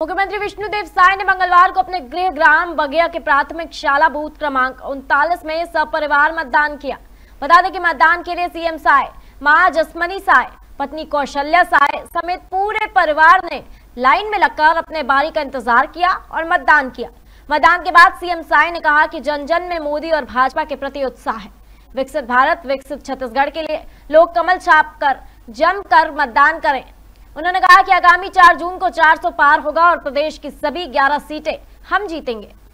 मुख्यमंत्री विष्णुदेव साय ने मंगलवार को अपने गृह ग्राम बगिया के प्राथमिक शाला बूथ क्रमांक उनतालीस में सपरिवार मतदान किया बता दें कि मतदान के लिए सीएम साय मां जसमनी साय पत्नी कौशल्या साय समेत पूरे परिवार ने लाइन में लगकर अपने बारी का इंतजार किया और मतदान किया मतदान के बाद सीएम साय ने कहा कि जन जन में मोदी और भाजपा के प्रति उत्साह है विकसित भारत विकसित छत्तीसगढ़ के लिए लोग कमल छाप कर जमकर मतदान करें उन्होंने कहा कि आगामी 4 जून को 400 पार होगा और प्रदेश की सभी 11 सीटें हम जीतेंगे